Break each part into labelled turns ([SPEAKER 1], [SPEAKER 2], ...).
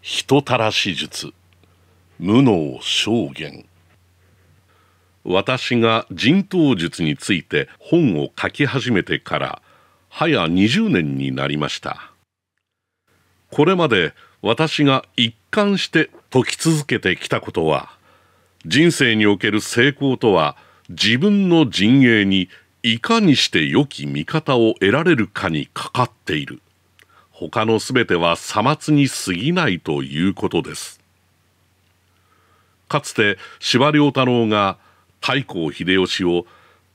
[SPEAKER 1] 人たらし術無能証言私が人頭術について本を書き始めてから早20年になりましたこれまで私が一貫して解き続けてきたことは人生における成功とは自分の陣営にいかにして良き味方を得られるかにかかっている他のすべてはさまつに過ぎないということですかつて司馬太郎が太閤秀吉を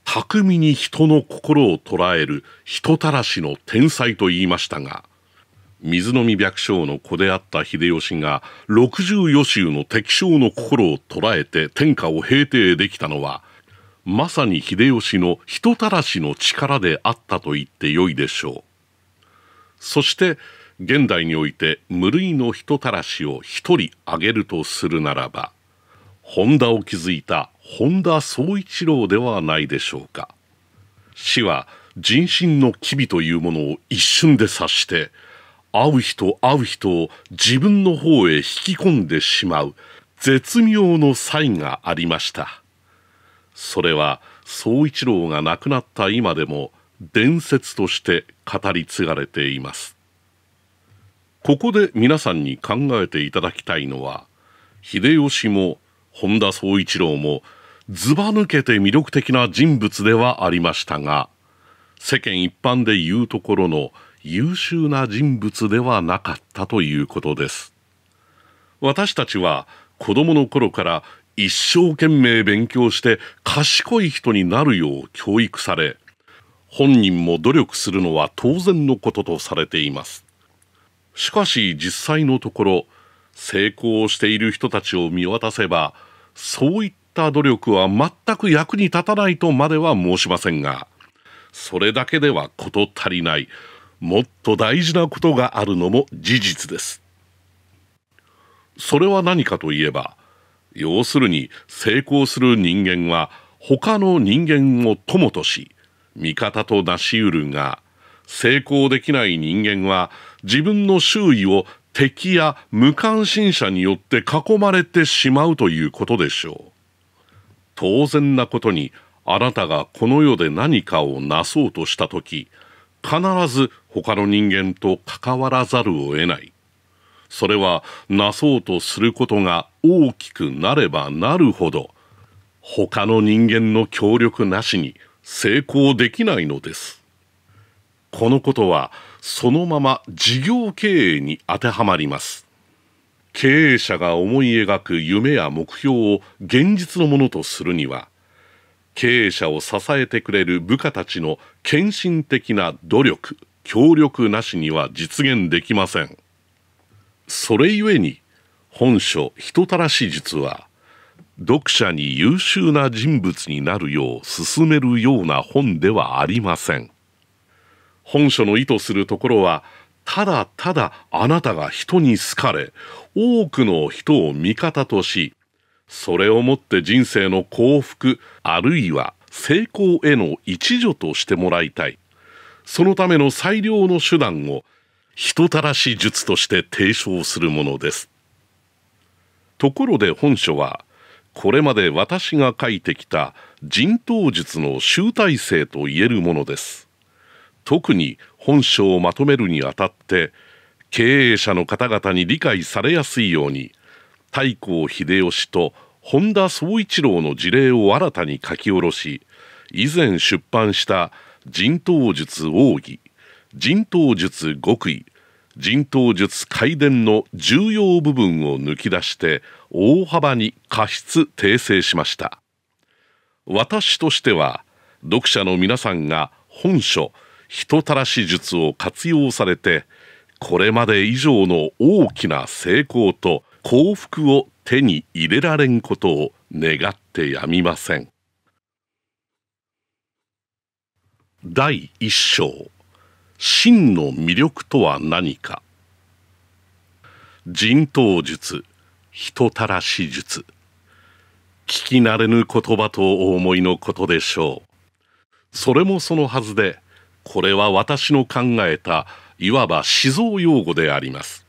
[SPEAKER 1] 巧みに人の心を捉える人たらしの天才と言いましたが水飲み百姓の子であった秀吉が六十余州の敵将の心を捉えて天下を平定できたのはまさに秀吉の人たらしの力であったと言ってよいでしょう。そして現代において無類の人たらしを一人挙げるとするならば本田を築いた本田宗一郎ではないでしょうか死は人心の機微というものを一瞬で察して会う人会う人を自分の方へ引き込んでしまう絶妙の才がありましたそれは宗一郎が亡くなった今でも伝説として語り継がれていますここで皆さんに考えていただきたいのは秀吉も本田宗一郎もずば抜けて魅力的な人物ではありましたが世間一般で言うところの優秀な人物ではなかったということです私たちは子供の頃から一生懸命勉強して賢い人になるよう教育され本人も努力するのは当然のこととされていますしかし実際のところ成功している人たちを見渡せばそういった努力は全く役に立たないとまでは申しませんがそれだけでは事足りないもっと大事なことがあるのも事実ですそれは何かといえば要するに成功する人間は他の人間を友とし味方となし得るが成功できない人間は自分の周囲を敵や無関心者によって囲まれてしまうということでしょう当然なことにあなたがこの世で何かをなそうとした時必ず他の人間と関わらざるを得ないそれはなそうとすることが大きくなればなるほど他の人間の協力なしに成功できないのですこのことはそのまま事業経営に当てはまります経営者が思い描く夢や目標を現実のものとするには経営者を支えてくれる部下たちの献身的な努力協力なしには実現できませんそれゆえに本書人たらし術は読者に優秀な人物になるよう勧めるような本ではありません本書の意図するところはただただあなたが人に好かれ多くの人を味方としそれをもって人生の幸福あるいは成功への一助としてもらいたいそのための最良の手段を人たらし術として提唱するものですところで本書はこれまで私が書いてきた人頭術の集大成と言えるものです特に本書をまとめるにあたって経営者の方々に理解されやすいように太閤秀吉と本田宗一郎の事例を新たに書き下ろし以前出版した人頭術奥義人頭術極意人頭術改伝の重要部分を抜き出して大幅に過失訂正しました私としては読者の皆さんが本書人たらし術を活用されてこれまで以上の大きな成功と幸福を手に入れられんことを願ってやみません第一章真の魅力とは何か人頭術人たらし術聞き慣れぬ言葉とお思いのことでしょうそれもそのはずでこれは私の考えたいわば思想用語であります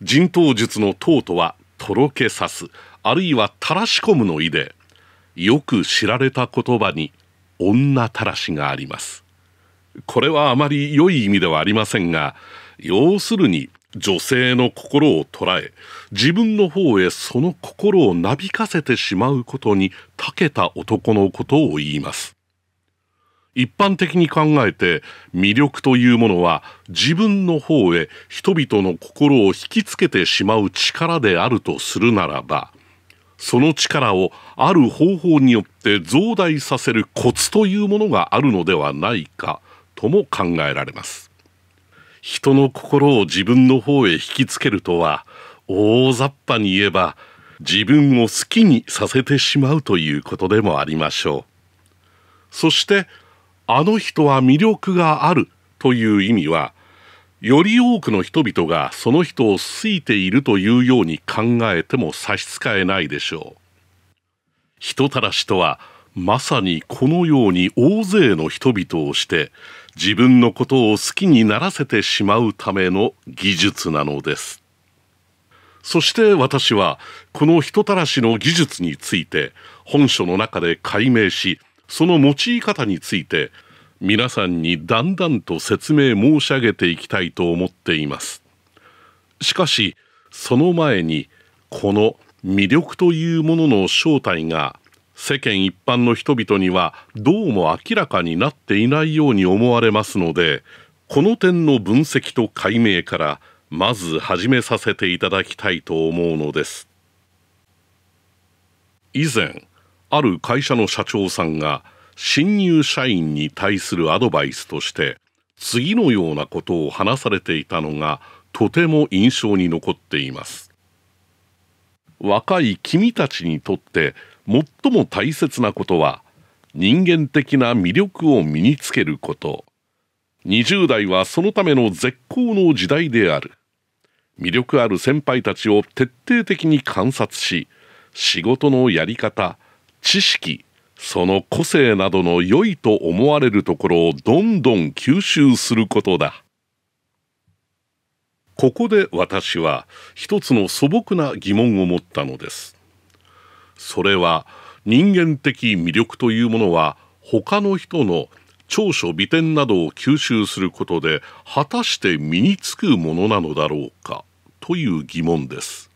[SPEAKER 1] 人頭術の頭とはとろけさすあるいはたらし込むの意でよく知られた言葉に女たらしがありますこれはあまり良い意味ではありませんが要するに女性の心を捉え自分の方へその心をなびかせてしまうことに長けた男のことを言います一般的に考えて魅力というものは自分の方へ人々の心を引きつけてしまう力であるとするならばその力をある方法によって増大させるコツというものがあるのではないかとも考えられます人の心を自分の方へ引きつけるとは大雑把に言えば自分を好きにさせてしまうということでもありましょうそしてあの人は魅力があるという意味はより多くの人々がその人を好いているというように考えても差し支えないでしょう人たらしとはまさにこのように大勢の人々をして自分のことを好きにならせてしまうための技術なのですそして私はこの人たらしの技術について本書の中で解明しその用い方について皆さんにだんだんと説明申し上げていきたいと思っていますしかしその前にこの魅力というものの正体が世間一般の人々にはどうも明らかになっていないように思われますのでこの点の分析と解明からまず始めさせていただきたいと思うのです以前ある会社の社長さんが新入社員に対するアドバイスとして次のようなことを話されていたのがとても印象に残っています若い君たちにとって最も大切なことは人間的な魅力を身につけること20代はそのための絶好の時代である魅力ある先輩たちを徹底的に観察し仕事のやり方知識その個性などの良いと思われるところをどんどん吸収することだここで私は一つの素朴な疑問を持ったのですそれは人間的魅力というものは他の人の長所美点などを吸収することで果たして身につくものなのだろうかという疑問です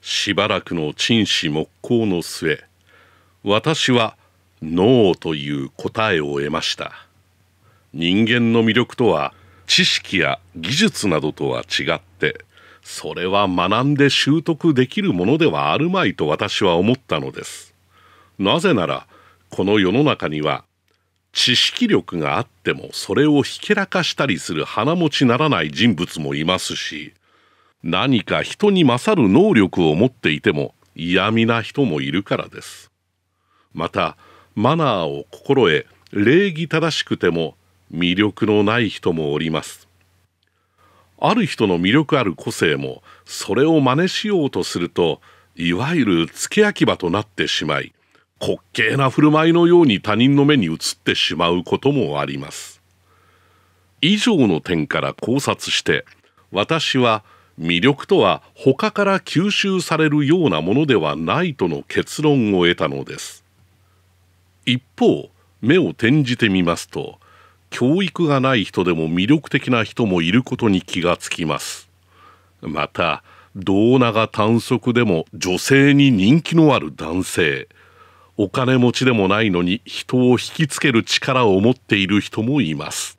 [SPEAKER 1] しばらくの沈思木工の末私はノーという答えを得ました人間の魅力とは知識や技術などとは違ってそれは学んで習得できるものではあるまいと私は思ったのですなぜならこの世の中には知識力があってもそれをひけらかしたりする鼻持ちならない人物もいますし何か人に勝る能力を持っていても嫌味な人もいるからですまたマナーを心得礼儀正しくても魅力のない人もおりますある人の魅力ある個性もそれを真似しようとするといわゆる付け焼き場となってしまい滑稽な振る舞いのように他人の目に映ってしまうこともあります以上の点から考察して私は魅力とは他から吸収されるようなものではないとの結論を得たのです一方目を転じてみますと教育がない人でも魅力的な人もいることに気がつきますまた胴長短足でも女性に人気のある男性お金持ちでもないのに人を引きつける力を持っている人もいます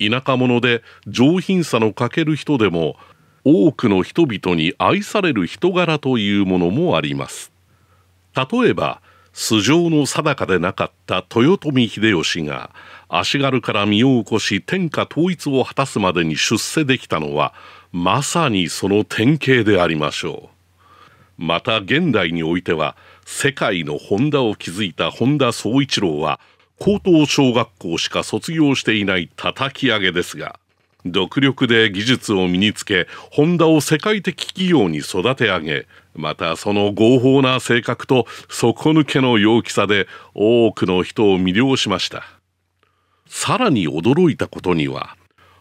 [SPEAKER 1] 田舎者で上品さの欠ける人でも多くの人々に愛される人柄というものもあります例えば素性の定かでなかった豊臣秀吉が足軽から身を起こし天下統一を果たすまでに出世できたのはまさにその典型でありましょうまた現代においては世界の本田を築いた本田宗一郎は高等小学校しか卒業していない叩き上げですが独力で技術を身につけホンダを世界的企業に育て上げまたその合法な性格と底抜けの陽気さで多くの人を魅了しましたさらに驚いたことには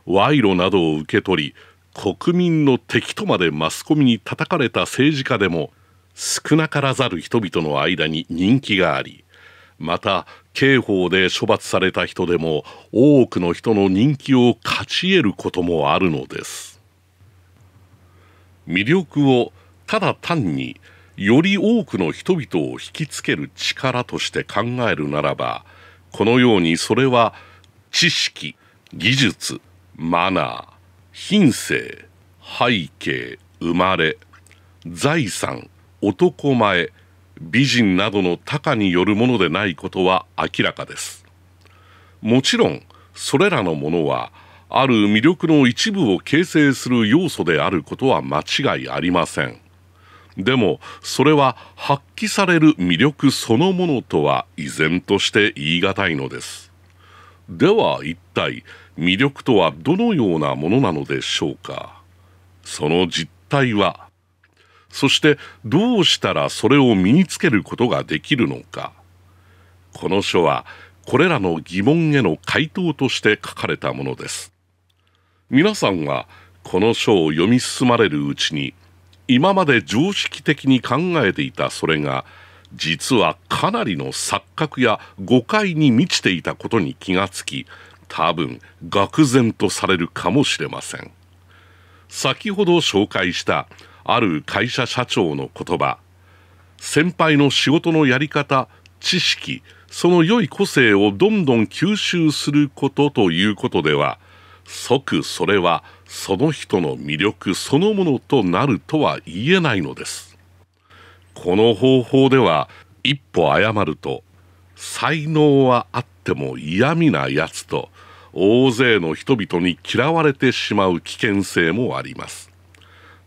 [SPEAKER 1] 賄賂などを受け取り国民の敵とまでマスコミに叩かれた政治家でも少なからざる人々の間に人気がありまた刑法で処罰された人でも多くの人の人気を勝ち得ることもあるのです魅力をただ単により多くの人々を引きつける力として考えるならばこのようにそれは知識技術マナー品性背景生まれ財産男前美人などの他家によるものでないことは明らかですもちろんそれらのものはある魅力の一部を形成する要素であることは間違いありませんでもそれは発揮される魅力そのものとは依然として言い難いのですでは一体魅力とはどのようなものなのでしょうかその実態はそしてどうしたらそれを身につけることができるのか。この書はこれらの疑問への回答として書かれたものです。皆さんはこの書を読み進まれるうちに今まで常識的に考えていたそれが実はかなりの錯覚や誤解に満ちていたことに気がつき多分愕然とされるかもしれません。先ほど紹介した「ある会社社長の言葉先輩の仕事のやり方知識その良い個性をどんどん吸収することということでは即それはその人の魅力そのものとなるとは言えないのですこの方法では一歩誤ると才能はあっても嫌味なやつと大勢の人々に嫌われてしまう危険性もあります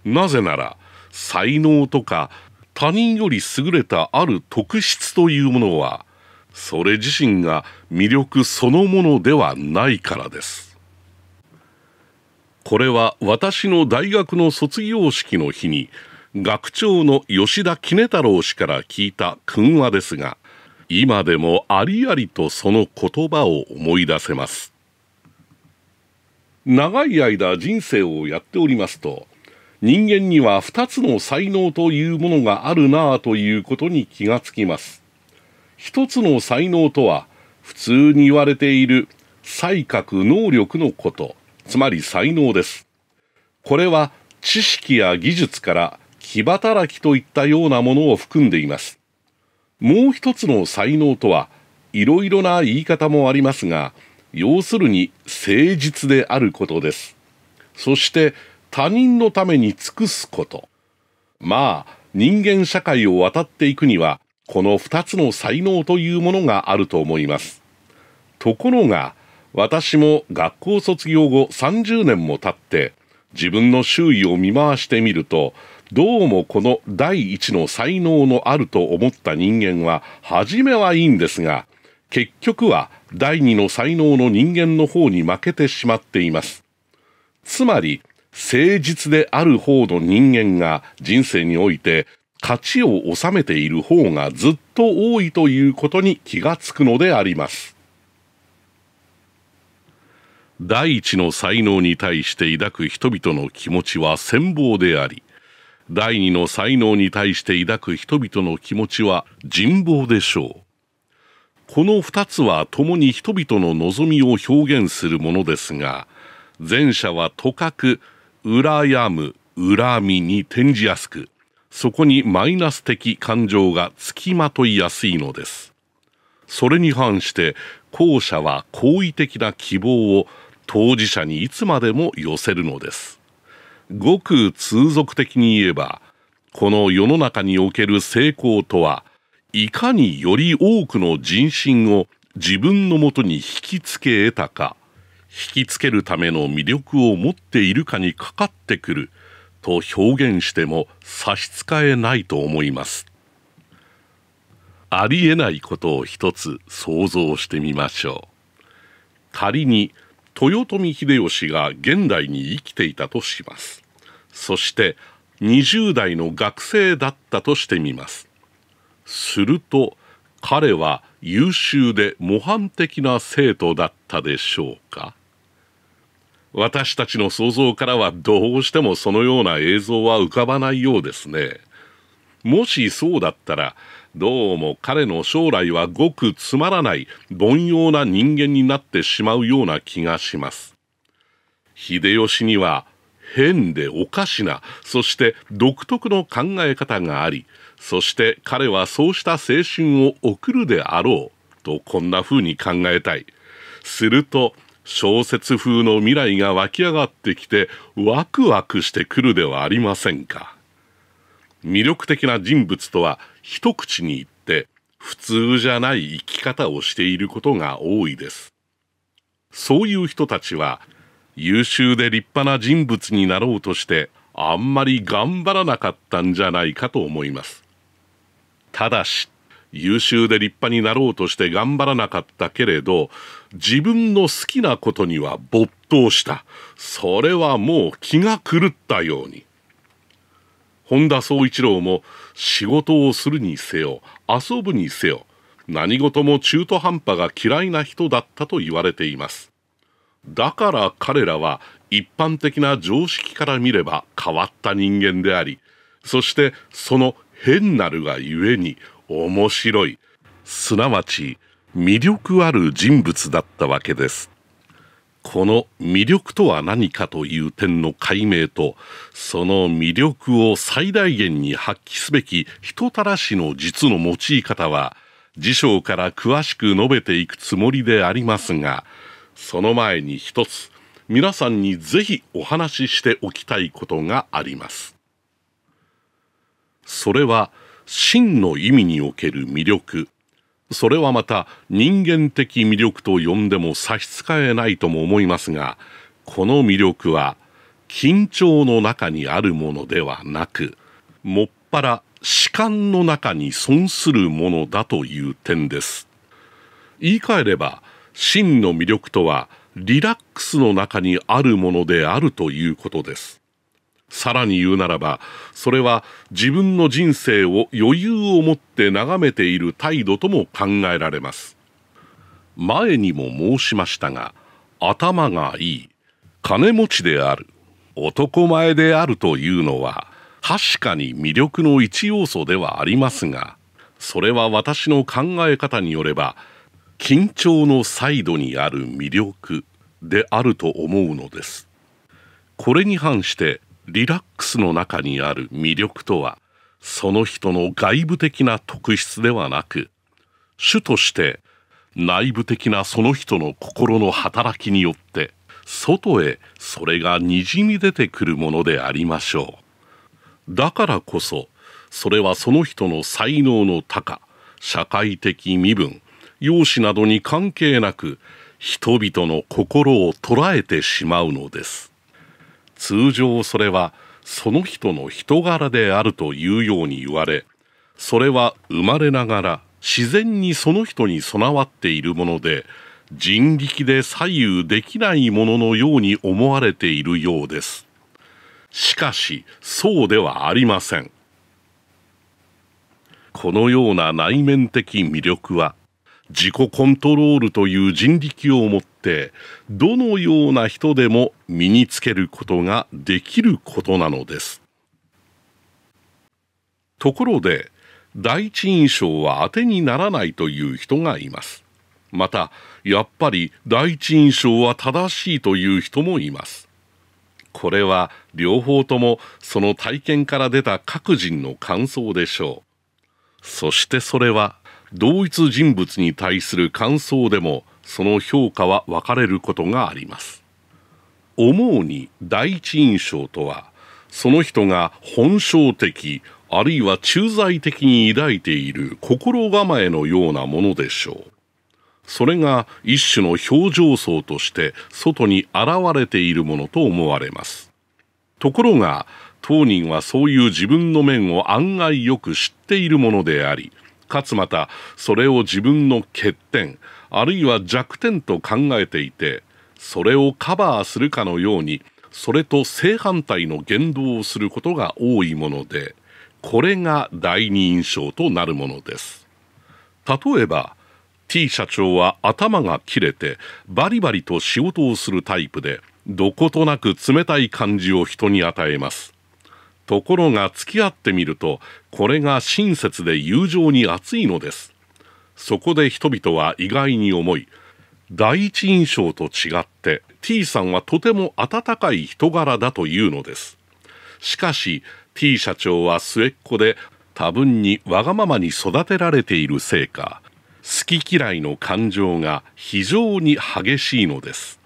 [SPEAKER 1] なぜなら才能とか他人より優れたある特質というものはそれ自身が魅力そのものではないからですこれは私の大学の卒業式の日に学長の吉田杵太郎氏から聞いた訓話ですが今でもありありとその言葉を思い出せます長い間人生をやっておりますと人間には2つの才能というものがあるなあということに気がつきます。一つの才能とは、普通に言われている才覚能力のこと、つまり才能です。これは知識や技術から気働きといったようなものを含んでいます。もう一つの才能とは、いろいろな言い方もありますが、要するに誠実であることです。そして他人のために尽くすこと。まあ、人間社会を渡っていくには、この2つの才能というものがあると思います。ところが、私も学校卒業後30年も経って、自分の周囲を見回してみると、どうもこの第一の才能のあると思った人間は、初めはいいんですが、結局は第二の才能の人間の方に負けてしまっています。つまり、誠実である方の人間が人生において勝ちを収めている方がずっと多いということに気がつくのであります。第一の才能に対して抱く人々の気持ちは羨望であり、第二の才能に対して抱く人々の気持ちは人望でしょう。この二つは共に人々の望みを表現するものですが、前者はとかく羨む恨みに転じやすくそこにマイナス的感情がつきまといやすいのですそれに反して後者は好意的な希望を当事者にいつまでも寄せるのですごく通俗的に言えばこの世の中における成功とはいかにより多くの人心を自分のもとに引きつけ得たか引きつけるための魅力を持っているかにかかってくると表現しても差し支えないと思いますありえないことを一つ想像してみましょう仮に豊臣秀吉が現代に生きていたとしますそして20代の学生だったとしてみますすると彼は優秀で模範的な生徒だったでしょうか私たちの想像からはどうしてもそのような映像は浮かばないようですね。もしそうだったら、どうも彼の将来はごくつまらない凡庸な人間になってしまうような気がします。秀吉には変でおかしな、そして独特の考え方があり、そして彼はそうした青春を送るであろう、とこんな風に考えたい。すると、小説風の未来が湧き上がってきてワクワクしてくるではありませんか魅力的な人物とは一口に言って普通じゃない生き方をしていることが多いですそういう人たちは優秀で立派な人物になろうとしてあんまり頑張らなかったんじゃないかと思いますただし優秀で立派になろうとして頑張らなかったけれど自分の好きなことには没頭した。それはもう気が狂ったように。本田宗一郎も仕事をするにせよ、遊ぶにせよ、何事も中途半端が嫌いな人だったと言われています。だから彼らは一般的な常識から見れば変わった人間であり、そしてその変なるがゆえに面白い、すなわち魅力ある人物だったわけですこの魅力とは何かという点の解明とその魅力を最大限に発揮すべき人たらしの実の用い方は辞書から詳しく述べていくつもりでありますがその前に一つ皆さんにぜひお話ししておきたいことがありますそれは真の意味における魅力それはまた人間的魅力と呼んでも差し支えないとも思いますがこの魅力は緊張の中にあるものではなくもっぱら主観の中に損するものだという点です言い換えれば真の魅力とはリラックスの中にあるものであるということですさらに言うならば、それは自分の人生を余裕を持って眺めている態度とも考えられます。前にも申しましたが、頭がいい、金持ちである、男前であるというのは、確かに魅力の一要素ではありますが、それは私の考え方によれば、緊張のサイドにある魅力であると思うのです。これに反して、リラックスの中にある魅力とはその人の外部的な特質ではなく主として内部的なその人の心の働きによって外へそれがにじみ出てくるものでありましょうだからこそそれはその人の才能の高社会的身分容姿などに関係なく人々の心を捉えてしまうのです通常それはその人の人柄であるというように言われそれは生まれながら自然にその人に備わっているもので人力で左右できないもののように思われているようですしかしそうではありませんこのような内面的魅力は自己コントロールという人力を持ってどのような人でも身につけることができることなのですところで第一印象は当てにならないという人がいますまたやっぱり第一印象は正しいという人もいますこれは両方ともその体験から出た各人の感想でしょうそしてそれは同一人物に対する感想でもその評価は分かれることがあります思うに第一印象とはその人が本性的あるいは駐在的に抱いている心構えのようなものでしょうそれが一種の表情層として外に現れているものと思われますところが当人はそういう自分の面を案外よく知っているものでありかつまたそれを自分の欠点あるいは弱点と考えていてそれをカバーするかのようにそれと正反対の言動をすることが多いものでこれが第二印象となるものです例えば T 社長は頭が切れてバリバリと仕事をするタイプでどことなく冷たい感じを人に与えますところが付き合ってみるとこれが親切で友情に熱いのですそこで人々は意外に思い第一印象と違って T さんはとても温かい人柄だというのですしかし T 社長は末っ子で多分にわがままに育てられているせいか好き嫌いの感情が非常に激しいのです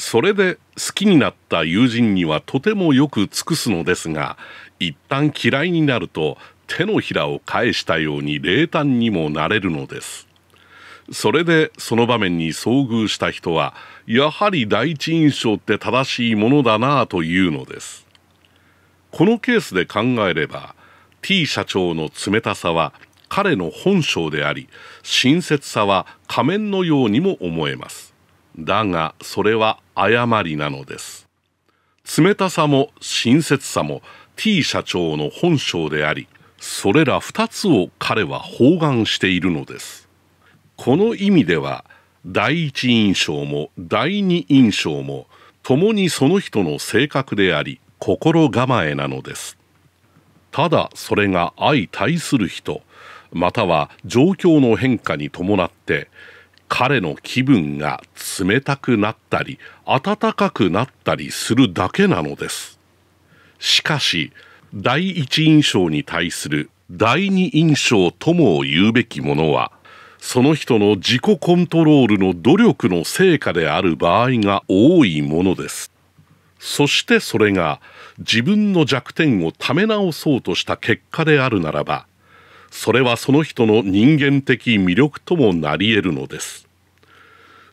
[SPEAKER 1] それで好きになった友人にはとてもよく尽くすのですが一旦嫌いになると手のひらを返したように冷淡にもなれるのですそれでその場面に遭遇した人はやはり第一印象って正しいものだなぁというのですこのケースで考えれば T 社長の冷たさは彼の本性であり親切さは仮面のようにも思えますだがそれは誤りなのです冷たさも親切さも T 社長の本性でありそれら2つを彼は包含しているのですこの意味では第一印象も第二印象も共にその人の性格であり心構えなのですただそれが相対する人または状況の変化に伴って彼の気分が冷たくなったり暖かくなったりするだけなのですしかし第一印象に対する第二印象とも言うべきものはその人の自己コントロールの努力の成果である場合が多いものですそしてそれが自分の弱点をため直そうとした結果であるならばそれはその人の人間的魅力ともなり得るのです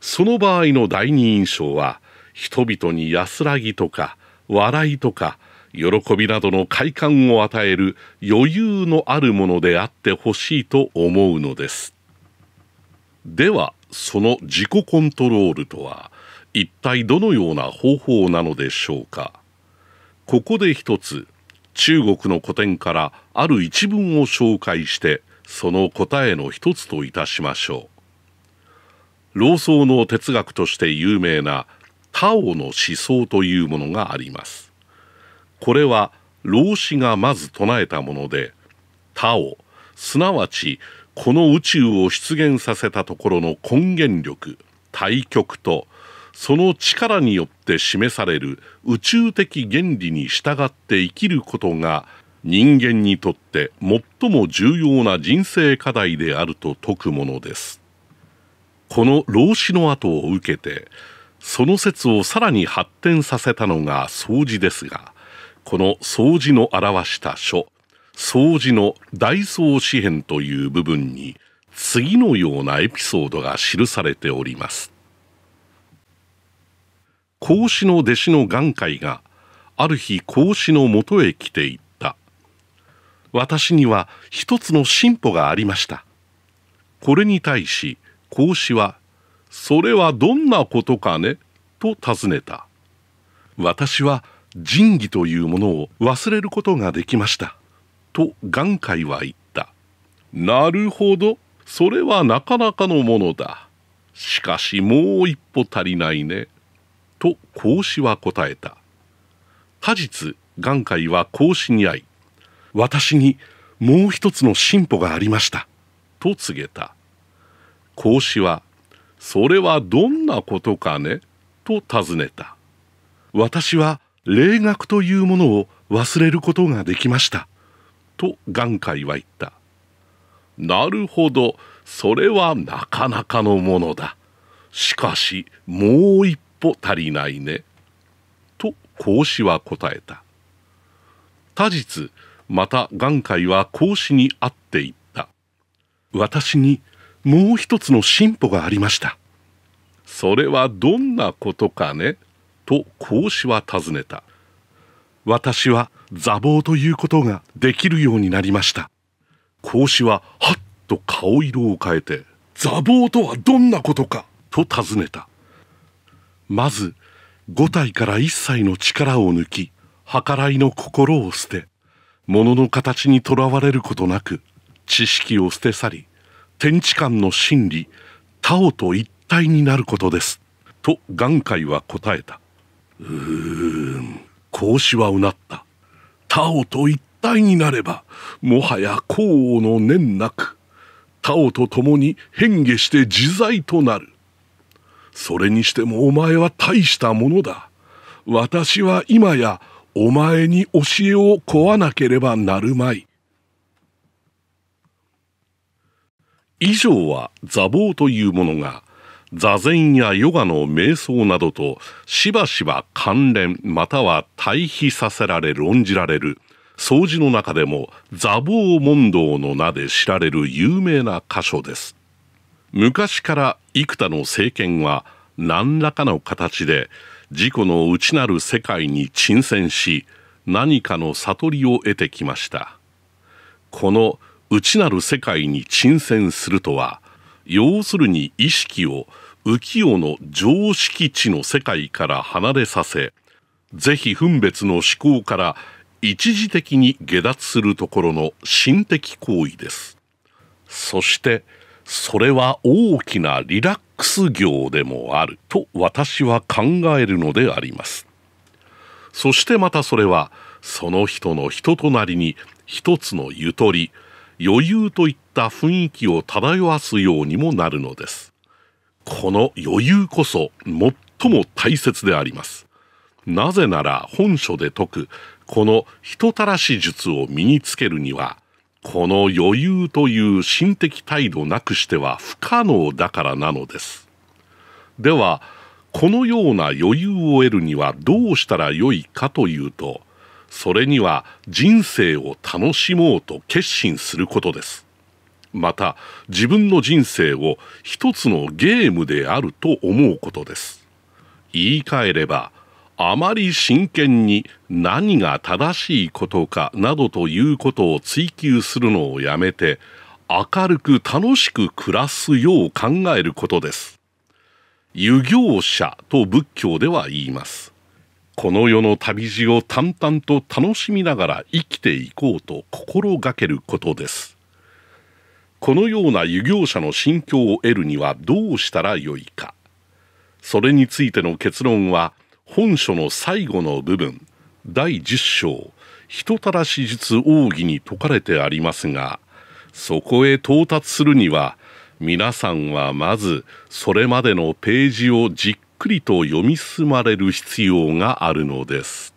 [SPEAKER 1] その場合の第二印象は人々に安らぎとか笑いとか喜びなどの快感を与える余裕のあるものであってほしいと思うのですではその自己コントロールとは一体どのような方法なのでしょうかここで一つ中国の古典からある一文を紹介してその答えの一つといたしましょう老僧の哲学として有名なタオの思想というものがありますこれは老子がまず唱えたものでタオすなわちこの宇宙を出現させたところの根源力対極とその力によって示される宇宙的原理に従って生きることが人間にとって最も重要な人生課題であると説くものですこの老子の後を受けてその説をさらに発展させたのが掃除ですがこの掃除の表した書掃除の大掃詩編という部分に次のようなエピソードが記されております孔子の弟子の眼界がある日孔子のもとへ来ていった私には一つの進歩がありましたこれに対し孔子は「それはどんなことかね?」と尋ねた私は仁義というものを忘れることができましたと眼界は言ったなるほどそれはなかなかのものだしかしもう一歩足りないねと孔子は答えた果実眼界は孔子に会い私にもう一つの進歩がありましたと告げた孔子はそれはどんなことかねと尋ねた私は霊学というものを忘れることができましたと眼界は言ったなるほどそれはなかなかのものだしかしもう一歩足りないね。と孔子は答えた。他日、また眼界は孔子に会っていった。私にもう一つの進歩がありました。それはどんなことかねと孔子は尋ねた。私は座望ということができるようになりました。孔子ははっと顔色を変えて、座望とはどんなことかと尋ねた。まず五体から一切の力を抜き計らいの心を捨て物の形にとらわれることなく知識を捨て去り天地間の真理他をと一体になることですと眼界は答えたうーん孔子はうなった他をと一体になればもはや孔王の念なく他をと共に変化して自在となるそれにしてもお前は大したものだ。私は今やお前に教えを請わなければなるまい。以上は座坊というものが座禅やヨガの瞑想などとしばしば関連または対比させられ論じられる掃除の中でも座坊問答の名で知られる有名な箇所です。昔から幾多の政権は何らかの形で自己の内なる世界に沈潜し何かの悟りを得てきましたこの内なる世界に沈潜するとは要するに意識を浮世の常識地の世界から離れさせ是非分別の思考から一時的に下脱するところの心的行為ですそして「それは大きなリラックス業でもあると私は考えるのであります。そしてまたそれはその人の人となりに一つのゆとり、余裕といった雰囲気を漂わすようにもなるのです。この余裕こそ最も大切であります。なぜなら本書で説くこの人たらし術を身につけるにはこの余裕という心的態度なくしては不可能だからなのです。では、このような余裕を得るにはどうしたらよいかというと、それには人生を楽しもうと決心することです。また、自分の人生を一つのゲームであると思うことです。言い換えれば、あまり真剣に何が正しいことかなどということを追求するのをやめて明るく楽しく暮らすよう考えることです遊行者と仏教では言いますこの世の旅路を淡々と楽しみながら生きていこうと心がけることですこのような遊行者の心境を得るにはどうしたらよいかそれについての結論は「本書の最後の部分第十章人たらし術奥義に説かれてありますがそこへ到達するには皆さんはまずそれまでのページをじっくりと読み進まれる必要があるのです。